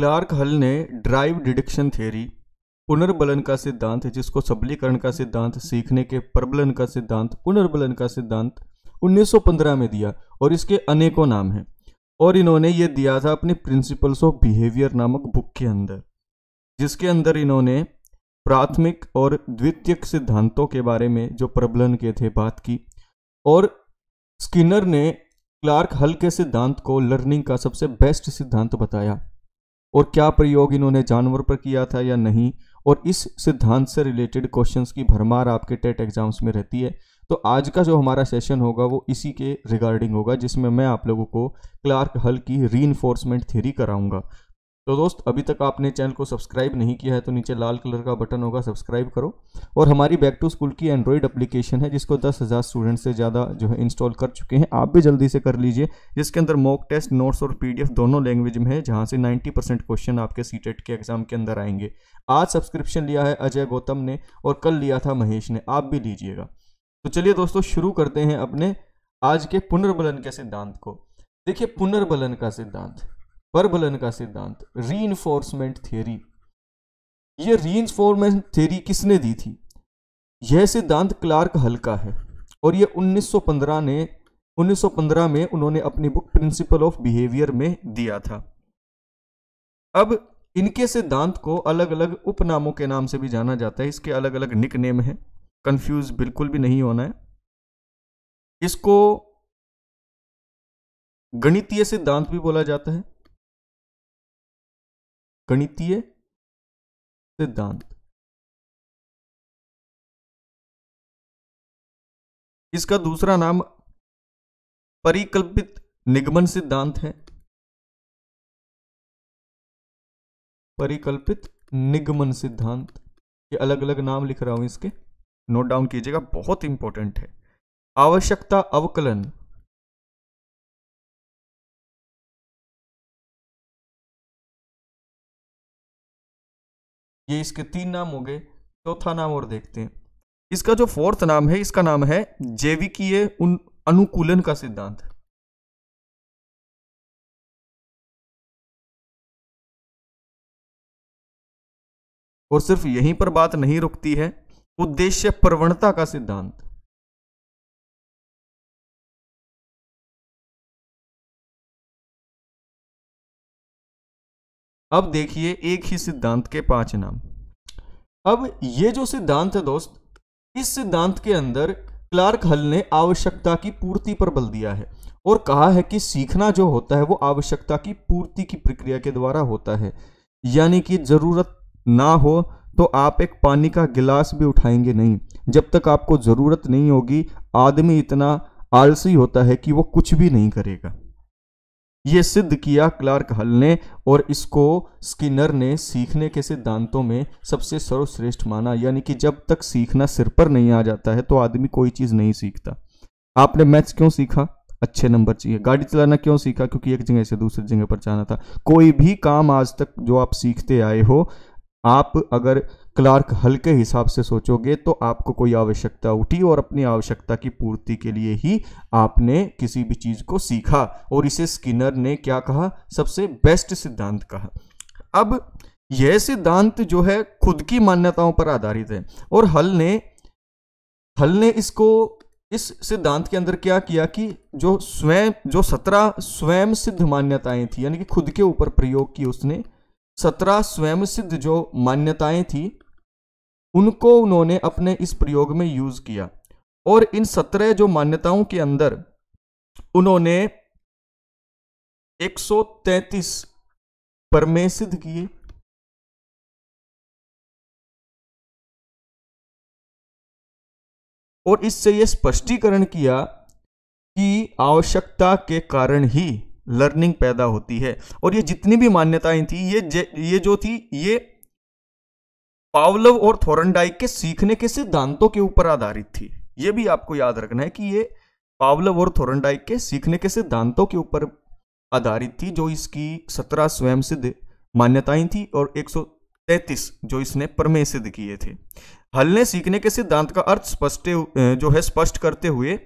Clark हल ने drive deduction theory पुनर्बलन का सिद्धांत जिसको सबलीकरण का सिद्धांत सीखने के प्रबलन का सिद्धांत पुनर्बलन का सिद्धांत 1915 में दिया और इसके अनेकों नाम हैं और इन्होंने ये दिया था अपने प्रिंसिपल्स ऑफ बिहेवियर नामक बुक के अंदर जिसके अंदर इन्होंने प्राथमिक और द्वितीयक सिद्धांतों के बारे में जो प्रबलन के थे बात की और स्किनर ने क्लार्क हल के सिद्धांत को लर्निंग का सबसे बेस्ट सिद्धांत बताया और क्या प्रयोग इन्होंने जानवर पर किया था या नहीं और इस सिद्धांत से रिलेटेड क्वेश्चंस की भरमार आपके टेट एग्जाम्स में रहती है तो आज का जो हमारा सेशन होगा वो इसी के रिगार्डिंग होगा जिसमें मैं आप लोगों को क्लार्क हल की री इन्फोर्समेंट थ्योरी कराऊंगा तो दोस्त अभी तक आपने चैनल को सब्सक्राइब नहीं किया है तो नीचे लाल कलर का बटन होगा सब्सक्राइब करो और हमारी बैक टू स्कूल की एंड्रॉयड एप्लीकेशन है जिसको दस हज़ार स्टूडेंट से ज़्यादा जो है इंस्टॉल कर चुके हैं आप भी जल्दी से कर लीजिए जिसके अंदर मॉक टेस्ट नोट्स और पी दोनों लैंग्वेज में है जहाँ से नाइन्टी क्वेश्चन आपके सी e के एग्जाम के अंदर आएंगे आज सब्सक्रिप्शन लिया है अजय गौतम ने और कल लिया था महेश ने आप भी लीजिएगा तो चलिए दोस्तों शुरू करते हैं अपने आज के पुनर्बलन के सिद्धांत को देखिए पुनर्बलन का सिद्धांत परबलन का सिद्धांत री इन्फोर्समेंट थ्योरी यह री इन्फोर्समेंट थ्योरी किसने दी थी यह सिद्धांत क्लार्क हल्का है और यह 1915 ने 1915 में उन्होंने अपनी बुक प्रिंसिपल ऑफ बिहेवियर में दिया था अब इनके सिद्धांत को अलग अलग उपनामों के नाम से भी जाना जाता है इसके अलग अलग निक नेम है कंफ्यूज बिल्कुल भी नहीं होना है इसको गणितीय सिद्धांत भी बोला जाता है गणितीय सिद्धांत इसका दूसरा नाम परिकल्पित निगमन सिद्धांत है परिकल्पित निगमन सिद्धांत ये अलग अलग नाम लिख रहा हूं इसके नोट डाउन कीजिएगा बहुत इंपॉर्टेंट है आवश्यकता अवकलन ये इसके तीन नाम हो गए चौथा नाम और देखते हैं इसका जो फोर्थ नाम है इसका नाम है जैविकीय अनुकूलन का सिद्धांत और सिर्फ यहीं पर बात नहीं रुकती है उद्देश्य प्रवणता का सिद्धांत अब देखिए एक ही सिद्धांत के पांच नाम अब ये जो सिद्धांत है दोस्त इस सिद्धांत के अंदर क्लार्क हल ने आवश्यकता की पूर्ति पर बल दिया है और कहा है कि सीखना जो होता है वो आवश्यकता की पूर्ति की प्रक्रिया के द्वारा होता है यानी कि ज़रूरत ना हो तो आप एक पानी का गिलास भी उठाएंगे नहीं जब तक आपको ज़रूरत नहीं होगी आदमी इतना आलसी होता है कि वो कुछ भी नहीं करेगा ये सिद्ध किया क्लार्क हल ने और इसको स्किनर ने सीखने के सिद्धांतों में सबसे सर्वश्रेष्ठ माना यानी कि जब तक सीखना सिर पर नहीं आ जाता है तो आदमी कोई चीज़ नहीं सीखता आपने मैथ्स क्यों सीखा अच्छे नंबर चाहिए गाड़ी चलाना क्यों सीखा क्योंकि एक जगह से दूसरी जगह पर जाना था कोई भी काम आज तक जो आप सीखते आए हो आप अगर क्लार्क हल्के हिसाब से सोचोगे तो आपको कोई आवश्यकता उठी और अपनी आवश्यकता की पूर्ति के लिए ही आपने किसी भी चीज़ को सीखा और इसे स्किनर ने क्या कहा सबसे बेस्ट सिद्धांत कहा अब यह सिद्धांत जो है खुद की मान्यताओं पर आधारित है और हल ने हल ने इसको इस सिद्धांत के अंदर क्या किया कि जो स्वयं जो सत्रह स्वयं सिद्ध मान्यताएं थी यानी कि खुद के ऊपर प्रयोग की उसने सत्रह स्वयं सिद्ध जो मान्यताएं थी उनको उन्होंने अपने इस प्रयोग में यूज किया और इन सत्रह जो मान्यताओं के अंदर उन्होंने 133 परमे सिद्ध किए और इससे यह स्पष्टीकरण किया कि आवश्यकता के कारण ही लर्निंग पैदा होती है और ये जितनी भी मान्यताएं थी ये ये जो थी ये पावलव और थोरनडाइक के सीखने के सिद्धांतों के ऊपर आधारित थी ये भी आपको याद रखना है कि ये पावलव और थोरनडाइक के सीखने के सिद्धांतों के ऊपर आधारित थी जो इसकी सत्रह स्वयं सिद्ध मान्यताएं थी और एक जो इसने प्रमेय सिद्ध किए थे हल ने सीखने के सिद्धांत का अर्थ स्पष्ट जो है स्पष्ट करते हुए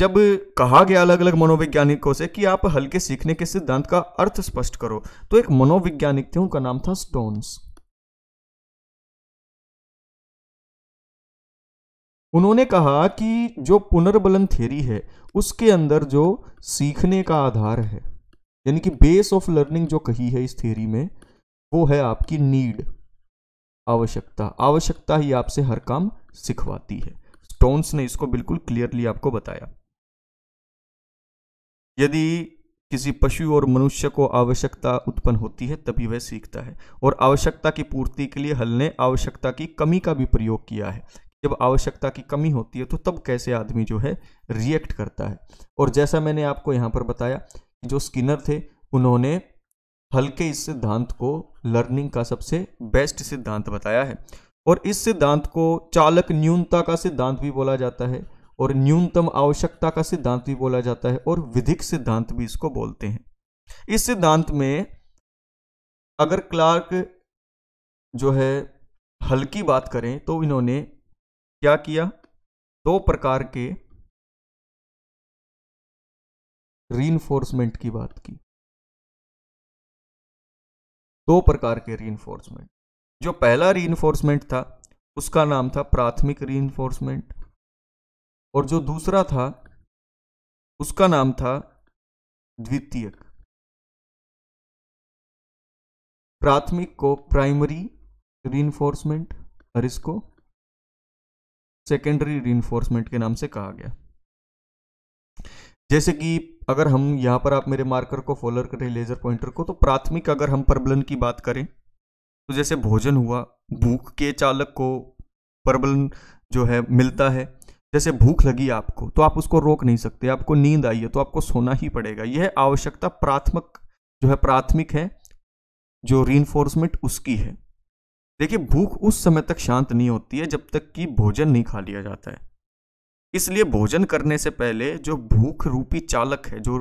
जब कहा गया अलग अलग मनोवैज्ञानिकों से कि आप हल्के सीखने के सिद्धांत का अर्थ स्पष्ट करो तो एक मनोवैज्ञानिक थे उनका नाम था स्टोन्स उन्होंने कहा कि जो पुनर्बलन थेरी है उसके अंदर जो सीखने का आधार है यानी कि बेस ऑफ लर्निंग जो कही है इस थेरी में वो है आपकी नीड आवश्यकता आवश्यकता ही आपसे हर काम सिखवाती है स्टोन्स ने इसको बिल्कुल क्लियरली आपको बताया यदि किसी पशु और मनुष्य को आवश्यकता उत्पन्न होती है तभी वह सीखता है और आवश्यकता की पूर्ति के लिए हल ने आवश्यकता की कमी का भी प्रयोग किया है जब आवश्यकता की कमी होती है तो तब कैसे आदमी जो है रिएक्ट करता है और जैसा मैंने आपको यहाँ पर बताया कि जो स्किनर थे उन्होंने हल के इस सिद्धांत को लर्निंग का सबसे बेस्ट सिद्धांत बताया है और इस सिद्धांत को चालक न्यूनता का सिद्धांत भी बोला जाता है और न्यूनतम आवश्यकता का सिद्धांत भी बोला जाता है और विधिक सिद्धांत भी इसको बोलते हैं इस सिद्धांत में अगर क्लार्क जो है हल्की बात करें तो इन्होंने क्या किया दो प्रकार के रीइन्फोर्समेंट की बात की दो प्रकार के रीइन्फोर्समेंट जो पहला रीइन्फोर्समेंट था उसका नाम था प्राथमिक रीइन्फोर्समेंट और जो दूसरा था उसका नाम था द्वितीयक प्राथमिक को प्राइमरी रिन्फोर्समेंट और इसको सेकेंडरी रीइन्फोर्समेंट के नाम से कहा गया जैसे कि अगर हम यहां पर आप मेरे मार्कर को फॉलोअर करें लेजर पॉइंटर को तो प्राथमिक अगर हम प्रबलन की बात करें तो जैसे भोजन हुआ भूख के चालक को प्रबलन जो है मिलता है जैसे भूख लगी आपको तो आप उसको रोक नहीं सकते आपको नींद आई है तो आपको सोना ही पड़ेगा यह आवश्यकता प्राथमिक जो है प्राथमिक है जो री उसकी है देखिए भूख उस समय तक शांत नहीं होती है जब तक कि भोजन नहीं खा लिया जाता है इसलिए भोजन करने से पहले जो भूख रूपी चालक है जो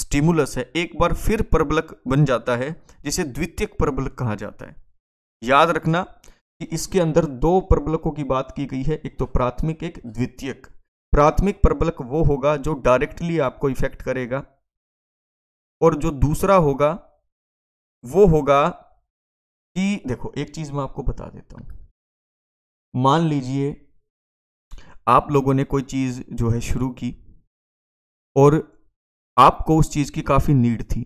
स्टिमुलस है एक बार फिर प्रबलक बन जाता है जिसे द्वितीयक प्रबलक कहा जाता है याद रखना कि इसके अंदर दो प्रबलकों की बात की गई है एक तो प्राथमिक एक द्वितीयक प्राथमिक प्रबलक वो होगा जो डायरेक्टली आपको इफेक्ट करेगा और जो दूसरा होगा वो होगा कि देखो एक चीज मैं आपको बता देता हूं मान लीजिए आप लोगों ने कोई चीज जो है शुरू की और आपको उस चीज की काफी नीड थी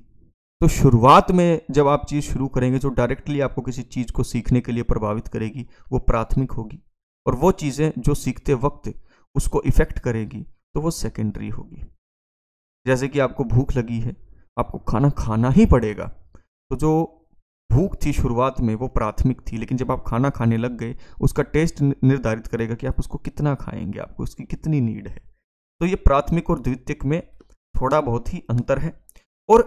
तो शुरुआत में जब आप चीज़ शुरू करेंगे जो डायरेक्टली आपको किसी चीज़ को सीखने के लिए प्रभावित करेगी वो प्राथमिक होगी और वो चीज़ें जो सीखते वक्त उसको इफ़ेक्ट करेगी तो वो सेकेंडरी होगी जैसे कि आपको भूख लगी है आपको खाना खाना ही पड़ेगा तो जो भूख थी शुरुआत में वो प्राथमिक थी लेकिन जब आप खाना खाने लग गए उसका टेस्ट निर्धारित करेगा कि आप उसको कितना खाएंगे आपको उसकी कितनी नीड है तो ये प्राथमिक और द्वितीयक में थोड़ा बहुत ही अंतर है और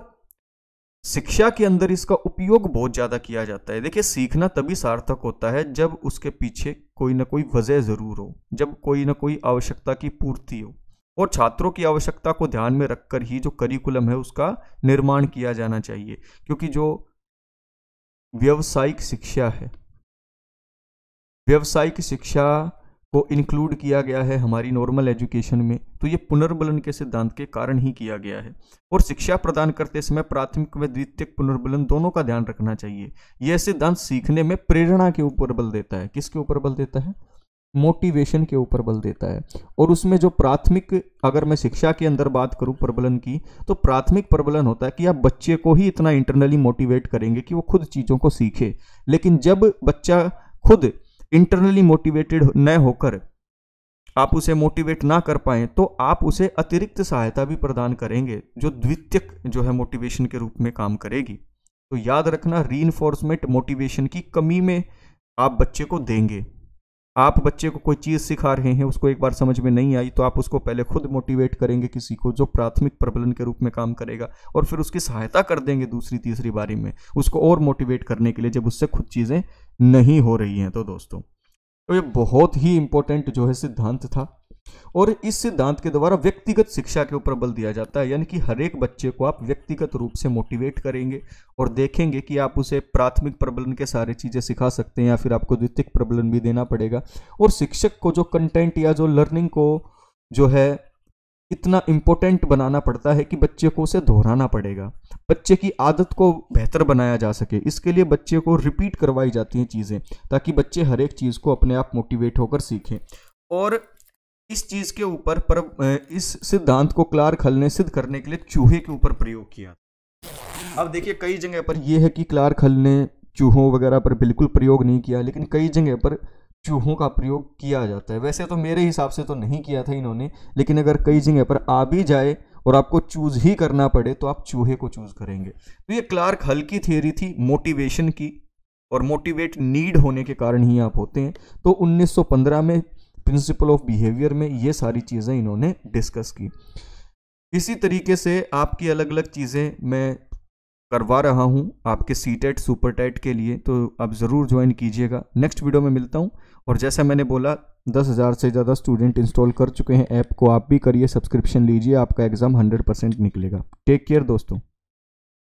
शिक्षा के अंदर इसका उपयोग बहुत ज़्यादा किया जाता है देखिए सीखना तभी सार्थक होता है जब उसके पीछे कोई ना कोई वजह ज़रूर हो जब कोई ना कोई आवश्यकता की पूर्ति हो और छात्रों की आवश्यकता को ध्यान में रखकर ही जो करिकुलम है उसका निर्माण किया जाना चाहिए क्योंकि जो व्यवसायिक शिक्षा है व्यवसायिक शिक्षा को इंक्लूड किया गया है हमारी नॉर्मल एजुकेशन में तो ये पुनर्बलन के सिद्धांत के कारण ही किया गया है और शिक्षा प्रदान करते समय प्राथमिक व द्वितीयक पुनर्बलन दोनों का ध्यान रखना चाहिए यह सिद्धांत सीखने में प्रेरणा के ऊपर बल देता है किसके ऊपर बल देता है मोटिवेशन के ऊपर बल देता है और उसमें जो प्राथमिक अगर मैं शिक्षा के अंदर बात करूं प्रबलन की तो प्राथमिक प्रबलन होता है कि आप बच्चे को ही इतना इंटरनली मोटिवेट करेंगे कि वो खुद चीज़ों को सीखे लेकिन जब बच्चा खुद इंटरनली मोटिवेटेड न होकर आप उसे मोटिवेट ना कर पाए तो आप उसे अतिरिक्त सहायता भी प्रदान करेंगे जो द्वितीयक जो है मोटिवेशन के रूप में काम करेगी तो याद रखना री मोटिवेशन की कमी में आप बच्चे को देंगे आप बच्चे को कोई चीज़ सिखा रहे हैं उसको एक बार समझ में नहीं आई तो आप उसको पहले खुद मोटिवेट करेंगे किसी को जो प्राथमिक प्रबलन के रूप में काम करेगा और फिर उसकी सहायता कर देंगे दूसरी तीसरी बारी में उसको और मोटिवेट करने के लिए जब उससे खुद चीज़ें नहीं हो रही हैं तो दोस्तों तो ये बहुत ही इंपॉर्टेंट जो है सिद्धांत था और इस सिद्धांत के द्वारा व्यक्तिगत शिक्षा के ऊपर बल दिया जाता है यानी कि हर एक बच्चे को आप व्यक्तिगत रूप से मोटिवेट करेंगे और देखेंगे कि आप उसे प्राथमिक प्रबलन के सारे चीज़ें सिखा सकते हैं या फिर आपको द्वितीय प्रबलन भी देना पड़ेगा और शिक्षक को जो कंटेंट या जो लर्निंग को जो है इतना इम्पोर्टेंट बनाना पड़ता है कि बच्चे को उसे दोहराना पड़ेगा बच्चे की आदत को बेहतर बनाया जा सके इसके लिए बच्चे को रिपीट करवाई जाती हैं चीज़ें ताकि बच्चे हर एक चीज़ को अपने आप मोटिवेट होकर सीखें और इस चीज के ऊपर पर इस सिद्धांत को क्लार्क हल ने सिद्ध करने के लिए चूहे के ऊपर प्रयोग किया अब देखिए कई जगह पर यह है कि क्लार्क हल ने चूहों वगैरह पर बिल्कुल प्रयोग नहीं किया लेकिन कई जगह पर चूहों का प्रयोग किया जाता है वैसे तो मेरे हिसाब से तो नहीं किया था इन्होंने लेकिन अगर कई जगह पर आ भी जाए और आपको चूज ही करना पड़े तो आप चूहे को चूज करेंगे तो ये क्लार्क हल की थियोरी थी मोटिवेशन की और मोटिवेट नीड होने के कारण ही आप होते हैं तो 1915 में प्रिंसिपल ऑफ बिहेवियर में ये सारी चीज़ें इन्होंने डिस्कस की इसी तरीके से आपकी अलग अलग चीज़ें मैं करवा रहा हूँ आपके सी टेट सुपर टेट के लिए तो आप ज़रूर ज्वाइन कीजिएगा नेक्स्ट वीडियो में मिलता हूँ और जैसा मैंने बोला दस हज़ार से ज़्यादा स्टूडेंट इंस्टॉल कर चुके हैं ऐप को आप भी करिए सब्सक्रिप्शन लीजिए आपका एग्ज़ाम हंड्रेड परसेंट निकलेगा टेक केयर दोस्तों